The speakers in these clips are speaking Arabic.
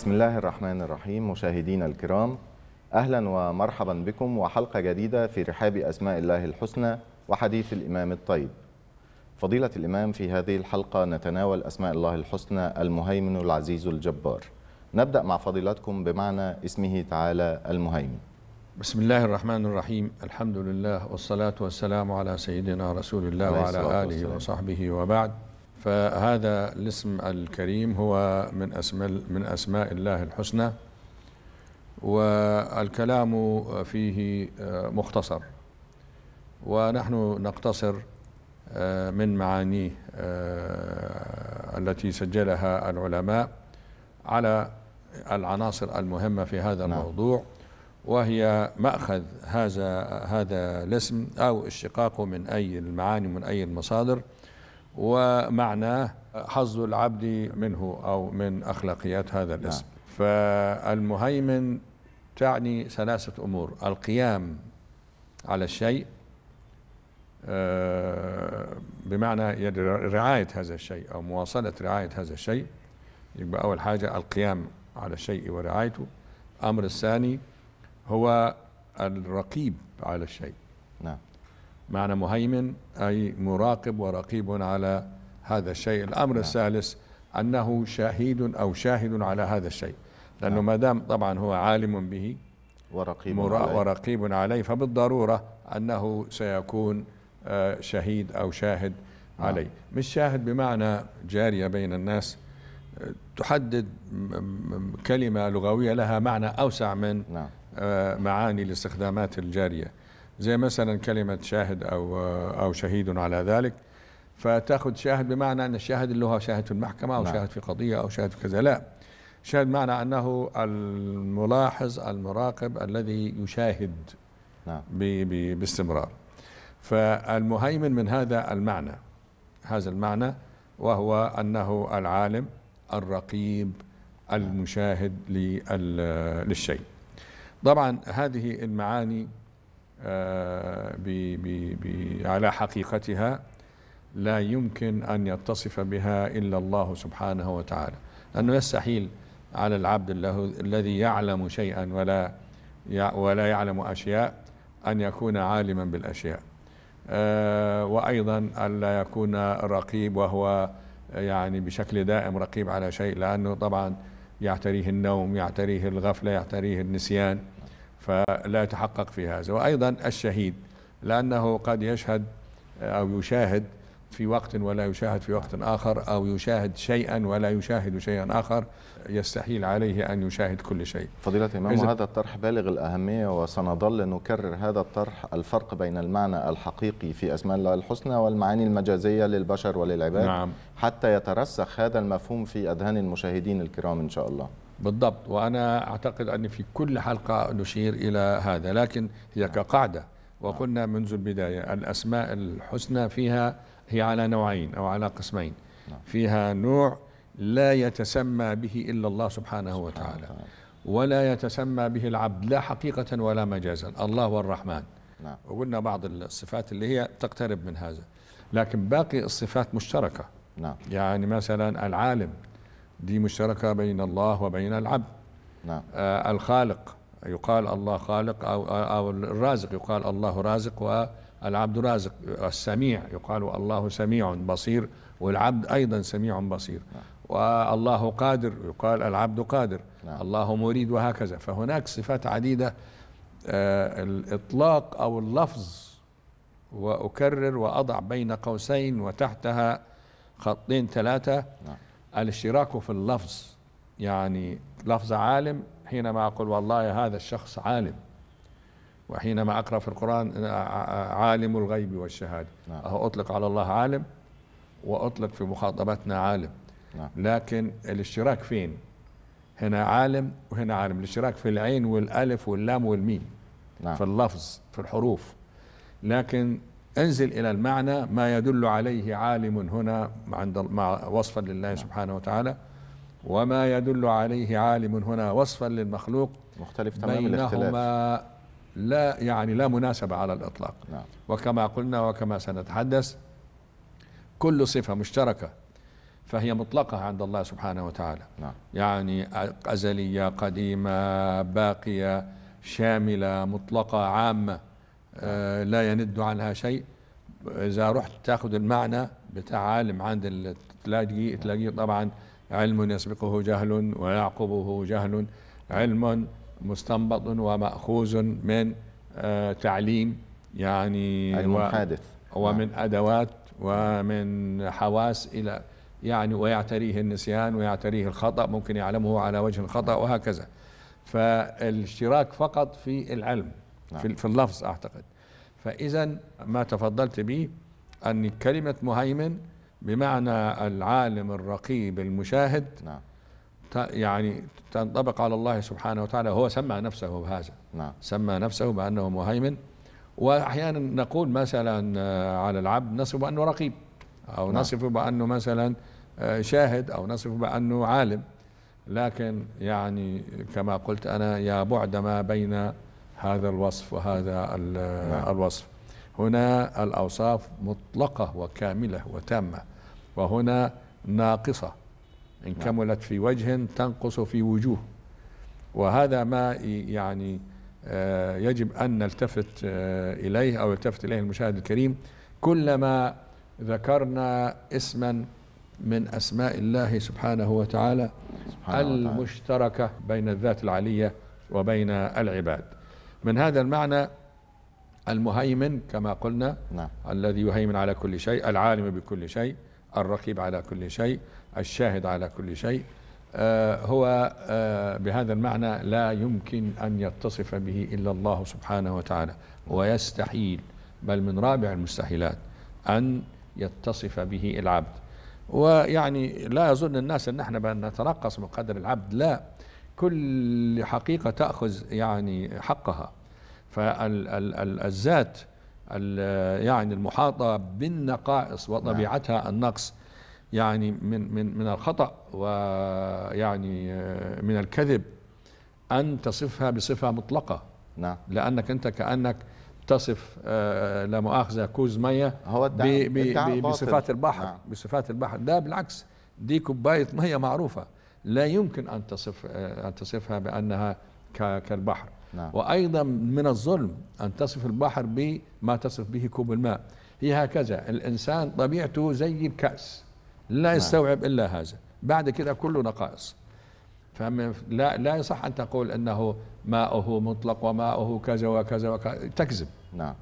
بسم الله الرحمن الرحيم مشاهدينا الكرام أهلا ومرحبا بكم وحلقة جديدة في رحاب أسماء الله الحسنى وحديث الإمام الطيب فضيلة الإمام في هذه الحلقة نتناول أسماء الله الحسنى المهيمن العزيز الجبار نبدأ مع فضيلتكم بمعنى اسمه تعالى المهيمن بسم الله الرحمن الرحيم الحمد لله والصلاة والسلام على سيدنا رسول الله وعلى آله وصحبه وبعد فهذا الاسم الكريم هو من اسماء من اسماء الله الحسنى والكلام فيه آه، مختصر ونحن نقتصر آه، من معانيه آه، التي سجلها العلماء على العناصر المهمة في هذا نعم. الموضوع وهي مأخذ هذا هذا الاسم أو اشتقاقه من أي المعاني من أي المصادر ومعناه حظ العبد منه أو من أخلاقيات هذا نعم. الاسم نعم. فالمهيمن تعني ثلاثة أمور القيام على الشيء آه، بمعنى رعاية هذا الشيء أو مواصلة رعاية هذا الشيء يبقى أول حاجة القيام على الشيء ورعايته الأمر الثاني هو الرقيب على الشيء نعم معنى مهيمن أي مراقب ورقيب على هذا الشيء الأمر نعم. الثالث أنه شهيد أو شاهد على هذا الشيء لأنه نعم. ما دام طبعا هو عالم به ورقيب عليه. ورقيب عليه فبالضرورة أنه سيكون آه، شهيد أو شاهد نعم. عليه مش شاهد بمعنى جارية بين الناس آه، تحدد كلمة لغوية لها معنى أوسع من نعم. آه، معاني الاستخدامات الجارية زي مثلا كلمة شاهد أو أو شهيد على ذلك فتاخذ شاهد بمعنى أن الشاهد اللي هو شاهد في المحكمة أو نعم. شاهد في قضية أو شاهد في كذا لا شاهد معنى أنه الملاحظ المراقب الذي يشاهد نعم. باستمرار فالمهيمن من هذا المعنى هذا المعنى وهو أنه العالم الرقيب المشاهد للشيء طبعا هذه المعاني بي آه، بي بي على حقيقتها لا يمكن أن يتصف بها إلا الله سبحانه وتعالى لأنه يستحيل على العبد الذي يعلم شيئا ولا ولا يعلم أشياء أن يكون عالما بالأشياء آه، وأيضا ألا يكون رقيب وهو يعني بشكل دائم رقيب على شيء لأنه طبعا يعتريه النوم يعتريه الغفلة يعتريه النسيان فلا يتحقق في هذا وأيضا الشهيد لأنه قد يشهد أو يشاهد في وقت ولا يشاهد في وقت آخر أو يشاهد شيئا ولا يشاهد شيئا آخر يستحيل عليه أن يشاهد كل شيء فضيلة الإمام هذا الطرح بالغ الأهمية وسنظل نكرر هذا الطرح الفرق بين المعنى الحقيقي في أسماء الله الحسنى والمعاني المجازية للبشر وللعباد نعم. حتى يترسخ هذا المفهوم في أذهان المشاهدين الكرام إن شاء الله بالضبط وأنا أعتقد أن في كل حلقة نشير إلى هذا لكن هي نعم. كقاعدة نعم. وقلنا منذ البداية الأسماء الحسنى فيها هي على نوعين أو على قسمين نعم. فيها نوع لا يتسمى به إلا الله سبحانه وتعالى ولا يتسمى به العبد لا حقيقة ولا مجازا الله والرحمن نعم. وقلنا بعض الصفات اللي هي تقترب من هذا لكن باقي الصفات مشتركة نعم. يعني مثلا العالم دي مشتركة بين الله وبين العبد نعم. آه الخالق يقال الله خالق أو, أو الرازق يقال الله رازق والعبد رازق السميع يقال الله سميع بصير والعبد أيضا سميع بصير نعم. والله قادر يقال العبد قادر نعم. الله مريد وهكذا فهناك صفات عديدة آه الإطلاق أو اللفظ وأكرر وأضع بين قوسين وتحتها خطين ثلاثة نعم. الاشتراك في اللفظ يعني لفظ عالم حينما أقول والله هذا الشخص عالم وحينما أقرأ في القرآن آه، آه، آه، عالم الغيب والشهادة نعم. أطلق على الله عالم وأطلق في مخاطبتنا عالم نعم. لكن الاشتراك فين هنا عالم وهنا عالم الاشتراك في العين والألف واللام والميم نعم. في اللفظ في الحروف لكن انزل الى المعنى ما يدل عليه عالم هنا عند مع وصفا لله سبحانه وتعالى وما يدل عليه عالم هنا وصفا للمخلوق مختلف تماما بينهما لا يعني لا مناسبة على الإطلاق نعم. وكما قلنا وكما سنتحدث كل صفة مشتركة فهي مطلقة عند الله سبحانه وتعالى نعم. يعني أزلية قديمة باقية شاملة مطلقة عامة آه، لا يند عنها شيء اذا رحت تاخذ المعنى بتاع عالم عند تلاقي تلاقيه طبعا علم يسبقه جهل ويعقبه جهل علم مستنبط وماخوذ من آه، تعليم يعني علم حادث ومن نعم. ادوات ومن حواس الى يعني ويعتريه النسيان ويعتريه الخطا ممكن يعلمه على وجه الخطا وهكذا فالاشتراك فقط في العلم نعم. في اللفظ أعتقد فإذا ما تفضلت به أن كلمة مهيمن بمعنى العالم الرقيب المشاهد نعم. يعني تنطبق على الله سبحانه وتعالى هو سمى نفسه بهذا نعم. سمى نفسه بأنه مهيمن وأحيانا نقول مثلا آه، على العبد نصف بأنه رقيب أو نعم. نصف بأنه مثلا آه، شاهد أو نصف بأنه عالم لكن يعني كما قلت أنا يا بعد ما بين هذا الوصف وهذا نعم. الوصف هنا الأوصاف مطلقة وكاملة وتامة وهنا ناقصة إن نعم. كملت في وجه تنقص في وجوه وهذا ما يعني آه، يجب أن نلتفت آه، إليه أو يلتفت إليه المشاهد الكريم كلما ذكرنا اسما من أسماء الله سبحانه وتعالى سبحانه المشتركة وتعالى. بين الذات العلية وبين العباد من هذا المعنى المهيمن كما قلنا نعم. الذي يهيمن على كل شيء العالم بكل شيء الرقيب على كل شيء الشاهد على كل شيء آه، هو آه، بهذا المعنى لا يمكن أن يتصف به إلا الله سبحانه وتعالى ويستحيل بل من رابع المستحيلات أن يتصف به العبد ويعني لا يظن الناس أن نحن بأن نترقص من قدر العبد لا كل حقيقة تأخذ يعني حقها فالذات يعني المحاطة بالنقائص وطبيعتها نعم. النقص يعني من من من الخطأ ويعني من الكذب أن تصفها بصفة مطلقة نعم لأنك أنت كأنك تصف آه، لا مؤاخذة كوز مية هو الدعم بصفات البحر نعم. بصفات البحر لا بالعكس دي كوباية مية معروفة لا يمكن أن تصف آه، أن تصفها بأنها كالبحر نعم. وأيضا من الظلم أن تصف البحر بما تصف به كوب الماء هي هكذا الإنسان طبيعته زي الكأس لا نعم. يستوعب إلا هذا بعد كده كله نقائص فلا لا يصح أن تقول أنه ماؤه مطلق وماؤه كذا وكذا وكذا تكذب نعم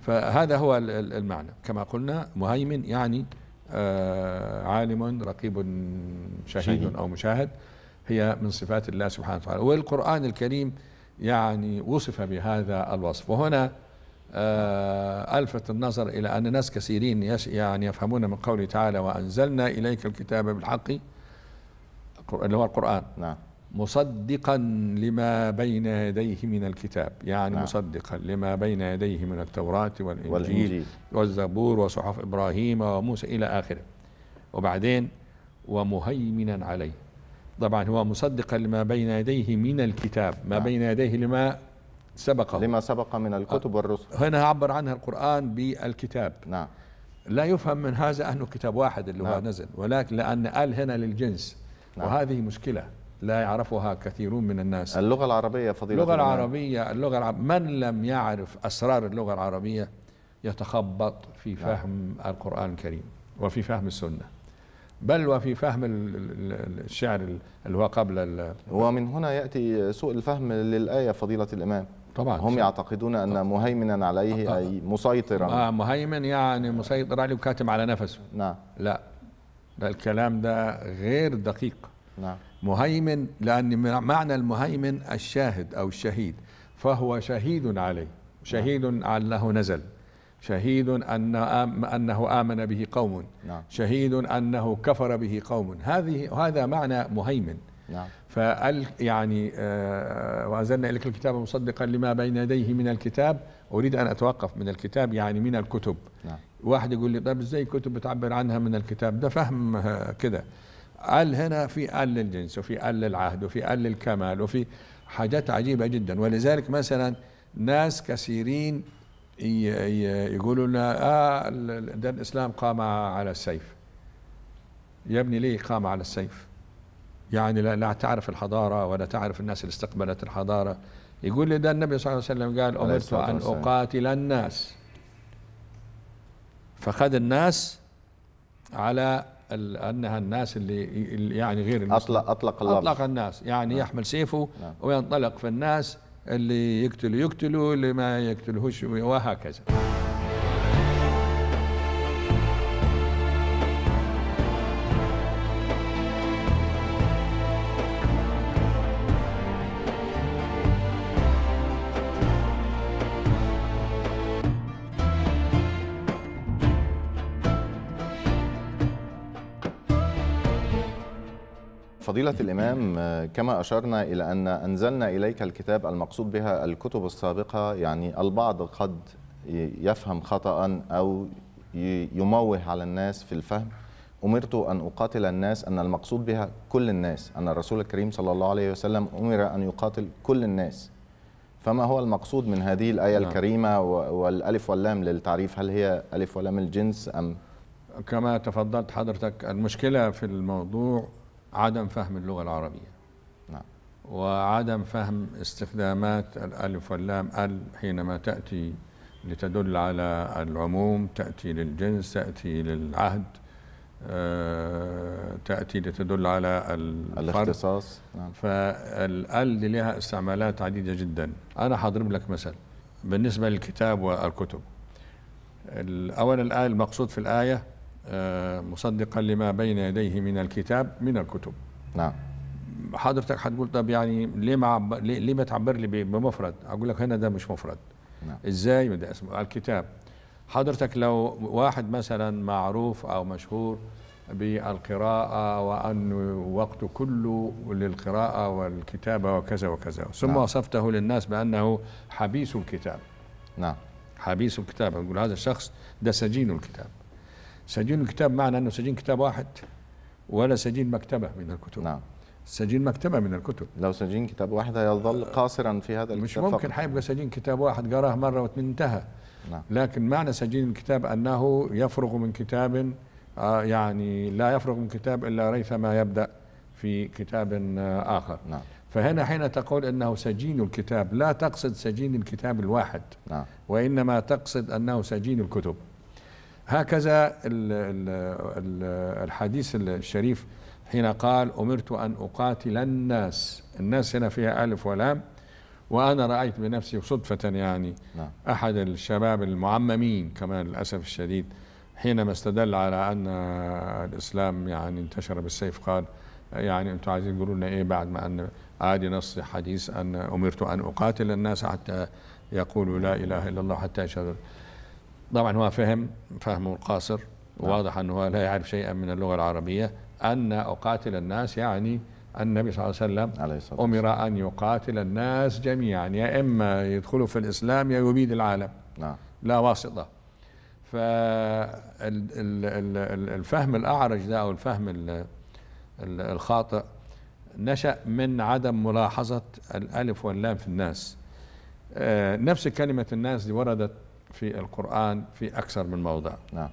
فهذا هو المعنى كما قلنا مهيمن يعني آه، عالم رقيب شهيد أو مشاهد هي من صفات الله سبحانه وتعالى والقرآن الكريم يعني وصف بهذا الوصف وهنا آه، ألفت النظر إلى أن ناس كثيرين يعني يفهمون من قوله تعالى وأنزلنا إليك الكتاب بالحق اللي هو القرآن نعم مصدقا لما بين يديه من الكتاب يعني نعم. مصدقا لما بين يديه من التوراة والإنجيل, والإنجيل والزبور وصحف إبراهيم وموسى إلى آخره وبعدين ومهيمنا عليه طبعا هو مصدقا لما بين يديه من الكتاب ما نعم. بين يديه لما سبقه لما سبق من الكتب والرسل هنا عبر عنها القرآن بالكتاب نعم لا يفهم من هذا أنه كتاب واحد اللي نعم. هو نزل ولكن لأن آل هنا للجنس نعم. وهذه مشكلة لا يعرفها كثيرون من الناس اللغة العربية فضيلة اللغة العربية اللغة العربية من لم يعرف أسرار اللغة العربية يتخبط في نعم. فهم نعم. القرآن الكريم وفي فهم السنة بل وفي فهم الشعر اللي هو قبل ومن هنا يأتي سوء الفهم للآية فضيلة الإمام طبعا هم يعتقدون أن طبعا. مهيمنا عليه أي آه. مسيطرا آه مهيمن يعني مسيطر عليه وكاتم على نفسه نعم لا ده الكلام ده غير دقيق نعم مهيمن لأن معنى المهيمن الشاهد أو الشهيد فهو شهيد عليه شهيد عنه نزل شهيد أن أنه آمن به قوم نعم. شهيد أنه كفر به قوم هذه هذا معنى مهيمن نعم. فقال يعني آه وأنزلنا إليك الكتاب مصدقا لما بين يديه من الكتاب أريد أن أتوقف من الكتاب يعني من الكتب نعم. واحد يقول لي طب إزاي كتب بتعبر عنها من الكتاب ده فهم آه، كده ال هنا في ال للجنس وفي ال للعهد وفي ال للكمال وفي حاجات عجيبه جدا ولذلك مثلا ناس كثيرين يقولوا لنا آه ده الاسلام قام على السيف يا ابني ليه قام على السيف يعني لا, لا تعرف الحضاره ولا تعرف الناس اللي استقبلت الحضاره يقول لي ده النبي صلى الله عليه وسلم قال امرت ان اقاتل الناس فخذ الناس على انها الناس اللي يعني غير اطلق اطلق اللفظ اطلق الناس يعني نعم. يحمل سيفه نعم. وينطلق في الناس اللي يقتلوا يقتلوا اللي ما يقتلهوش وهكذا فضيلة الإمام كما أشرنا إلى أن أنزلنا إليك الكتاب المقصود بها الكتب السابقة يعني البعض قد يفهم خطأ أو يموه على الناس في الفهم أمرت أن أقاتل الناس أن المقصود بها كل الناس أن الرسول الكريم صلى الله عليه وسلم أمر أن يقاتل كل الناس فما هو المقصود من هذه الآية نعم. الكريمة والألف واللام للتعريف هل هي ألف ولام الجنس أم كما تفضلت حضرتك المشكلة في الموضوع عدم فهم اللغة العربية نعم. وعدم فهم استخدامات الألف واللام ال حينما تأتي لتدل على العموم تأتي للجنس تأتي للعهد آه، تأتي لتدل على الاختصاص نعم. فالال دي لها استعمالات عديدة جدا أنا هضرب لك مثل بالنسبة للكتاب والكتب أولا الآية المقصود في الآية آه، مصدقا لما بين يديه من الكتاب من الكتب نعم حضرتك هتقول طب يعني ليه ما ليه, ما تعبر لي بمفرد اقول لك هنا ده مش مفرد نعم. ازاي ده اسمه الكتاب حضرتك لو واحد مثلا معروف او مشهور بالقراءة وانه وقته كله للقراءة والكتابة وكذا وكذا ثم نعم. وصفته للناس بأنه حبيس الكتاب نعم حبيس الكتاب نقول هذا الشخص ده سجين الكتاب سجين الكتاب معنى أنه سجين كتاب واحد ولا سجين مكتبة من الكتب نعم سجين مكتبة من الكتب لو سجين كتاب واحد هيظل آه، قاصرا في هذا الكتاب مش ممكن حيبقى سجين كتاب واحد قراه مرة واثنين انتهى نعم. لكن معنى سجين الكتاب أنه يفرغ من كتاب آه، يعني لا يفرغ من كتاب إلا ريثما يبدأ في كتاب آه، آخر نعم. فهنا حين تقول أنه سجين الكتاب لا تقصد سجين الكتاب الواحد نعم. وإنما تقصد أنه سجين الكتب هكذا الحديث الشريف حين قال أمرت أن أقاتل الناس الناس هنا فيها ألف ولام وأنا رأيت بنفسي صدفة يعني نعم. أحد الشباب المعممين كمان للأسف الشديد حينما استدل على أن الإسلام يعني انتشر بالسيف قال يعني أنتم عايزين تقولوا لنا إيه بعد ما أن عادي نص حديث أن أمرت أن أقاتل الناس حتى يقولوا لا إله إلا الله حتى يشهدوا طبعا هو فهم فهمه القاصر نعم. واضح أنه لا يعرف شيئا من اللغة العربية أن أقاتل الناس يعني النبي صلى الله عليه وسلم عليه الصلاة أمر أن يقاتل الناس جميعا يا إما يدخلوا في الإسلام يا يبيد العالم نعم. لا واسطة فالفهم الأعرج ده أو الفهم الخاطئ نشأ من عدم ملاحظة الألف واللام في الناس آه، نفس كلمة الناس دي وردت في القرآن في أكثر من موضع نعم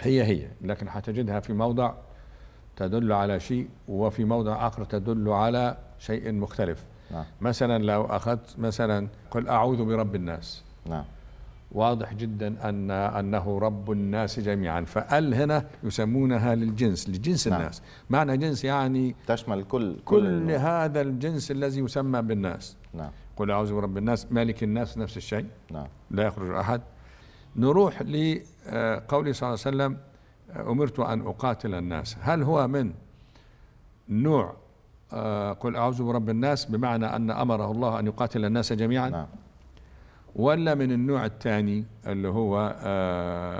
هي هي لكن حتجدها في موضع تدل على شيء وفي موضع آخر تدل على شيء مختلف نعم. مثلا لو أخذت مثلا قل أعوذ برب الناس نعم واضح جدا أن أنه رب الناس جميعا فأل هنا يسمونها للجنس لجنس نعم. الناس معنى جنس يعني تشمل كل كل, كل هذا الجنس الذي يسمى بالناس نعم قل أعوذ برب الناس مالك الناس نفس الشيء نعم لا يخرج أحد نروح لقوله آه، صلى الله عليه وسلم آه، أمرت أن أقاتل الناس هل هو من نوع آه، قل أعوذ برب الناس بمعنى أن أمره الله أن يقاتل الناس جميعا نعم. ولا من النوع الثاني اللي هو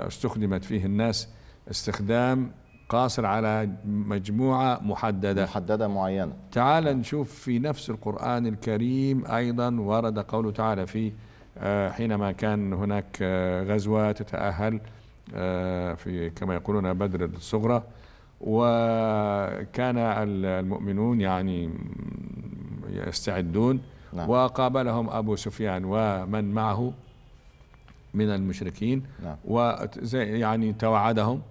استخدمت فيه الناس استخدام قاصر على مجموعة محددة محددة معينة تعال نشوف في نفس القرآن الكريم أيضا ورد قوله تعالى في آه، حينما كان هناك آه، غزوة تتأهل آه، في كما يقولون بدر الصغرى وكان المؤمنون يعني يستعدون نعم. وقابلهم أبو سفيان ومن معه من المشركين نعم. يعني توعدهم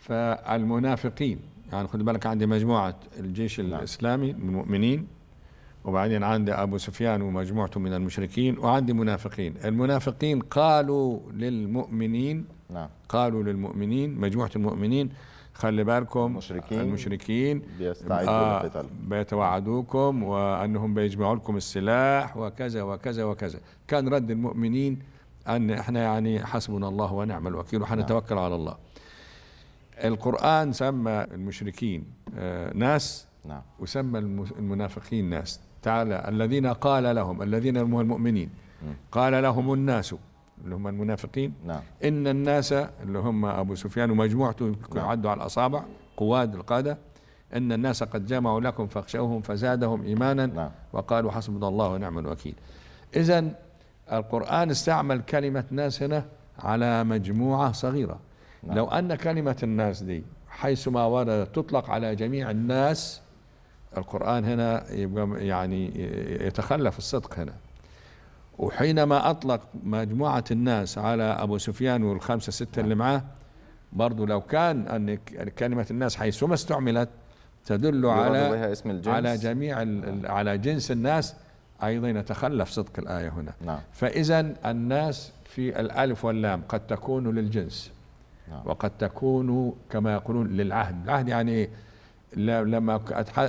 فالمنافقين يعني خد بالك عندي مجموعة الجيش نعم. الإسلامي المؤمنين وبعدين عندي أبو سفيان ومجموعته من المشركين وعندي منافقين المنافقين قالوا للمؤمنين نعم. قالوا للمؤمنين مجموعة المؤمنين خلي بالكم المشركين, المشركين بيستعدوا للقتال آه، بيتوعدوكم وأنهم بيجمعوا لكم السلاح وكذا وكذا وكذا كان رد المؤمنين أن احنا يعني حسبنا الله ونعم الوكيل وحنتوكل نعم. على الله القرآن سمى المشركين آه، ناس نعم. وسمى المنافقين ناس تعالى الذين قال لهم الذين هم المؤمنين قال لهم الناس اللي هم المنافقين نعم. إن الناس اللي هم أبو سفيان ومجموعته نعم. يعدوا على الأصابع قواد القادة إن الناس قد جمعوا لكم فاخشوهم فزادهم إيمانا نعم. وقالوا حسبنا الله ونعم الوكيل إذا القرآن استعمل كلمة ناس هنا على مجموعة صغيرة نعم. لو أن كلمة الناس دي حيثما وردت تطلق على جميع الناس القرآن هنا يبقى يعني يتخلف الصدق هنا وحينما أطلق مجموعة الناس على أبو سفيان والخمسة ستة اللي نعم. معاه برضو لو كان أن كلمة الناس حيثما استعملت تدل على اسم الجنس. على جميع نعم. على جنس الناس أيضا يتخلف صدق الآية هنا نعم. فإذا الناس في الألف واللام قد تكون للجنس نعم. وقد تكون كما يقولون للعهد العهد يعني ايه لما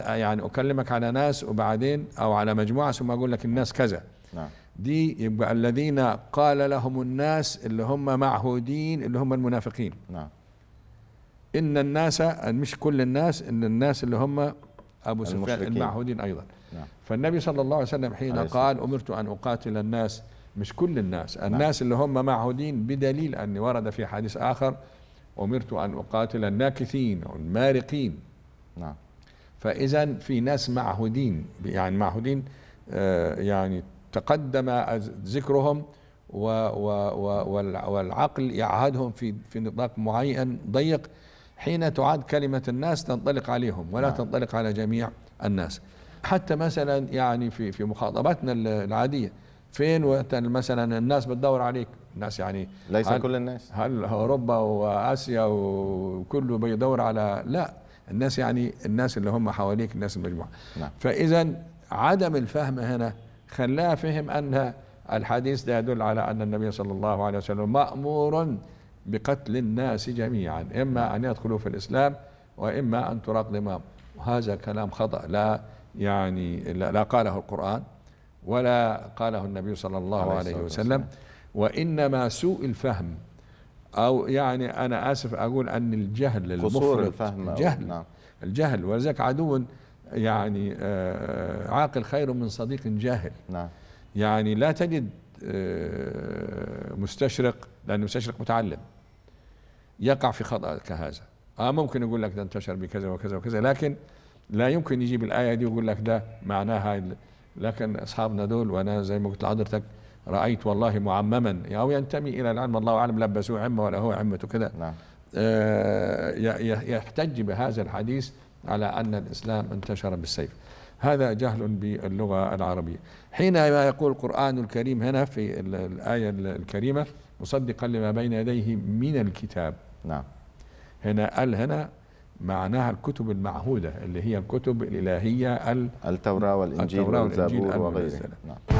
يعني اكلمك على ناس وبعدين او على مجموعه ثم اقول لك الناس كذا نعم. دي يبقى الذين قال لهم الناس اللي هم معهودين اللي هم المنافقين نعم ان الناس مش كل الناس ان الناس اللي هم ابو سفيان المعهودين ايضا نعم. فالنبي صلى الله عليه وسلم حين قال امرت ان اقاتل الناس مش كل الناس نعم. الناس اللي هم معهودين بدليل أن ورد في حديث آخر أمرت أن أقاتل الناكثين أو المارقين نعم فإذا في ناس معهودين يعني معهودين آه، يعني تقدم ذكرهم و و و والعقل يعهدهم في في نطاق معين ضيق حين تعاد كلمة الناس تنطلق عليهم ولا نعم. تنطلق على جميع الناس حتى مثلا يعني في في مخاطباتنا العادية فين وانت مثلا الناس بتدور عليك الناس يعني ليس هل كل الناس هل اوروبا واسيا وكله بيدور على لا الناس يعني الناس اللي هم حواليك الناس المجموعه نعم. فاذا عدم الفهم هنا خلاه فهم ان الحديث ده يدل على ان النبي صلى الله عليه وسلم مامور بقتل الناس جميعا اما ان يدخلوا في الاسلام واما ان تراق دماءهم وهذا كلام خطا لا يعني لا قاله القران ولا قاله النبي صلى الله عليه وسلم وإنما سوء الفهم أو يعني أنا آسف أقول أن الجهل المفرط الفهم الجهل نعم. الجهل ولذلك عدو يعني آه، آه، عاقل خير من صديق جاهل نعم. يعني لا تجد آه، مستشرق لأن المستشرق متعلم يقع في خطأ كهذا آه ممكن يقول لك ده انتشر بكذا وكذا وكذا لكن لا يمكن يجيب الآية دي ويقول لك ده معناها لكن اصحابنا دول وانا زي ما قلت لحضرتك رايت والله معمما او ينتمي الى العلم الله اعلم لبسوه عمه ولا هو عمته كذا نعم آه، يحتج بهذا الحديث على ان الاسلام انتشر بالسيف هذا جهل باللغه العربيه حينما يقول القران الكريم هنا في الايه الكريمه مصدقا لما بين يديه من الكتاب نعم هنا ال هنا معناها الكتب المعهودة اللي هي الكتب الإلهية التوراة والإنجيل, التوراة والإنجيل والزبور وغيره نعم.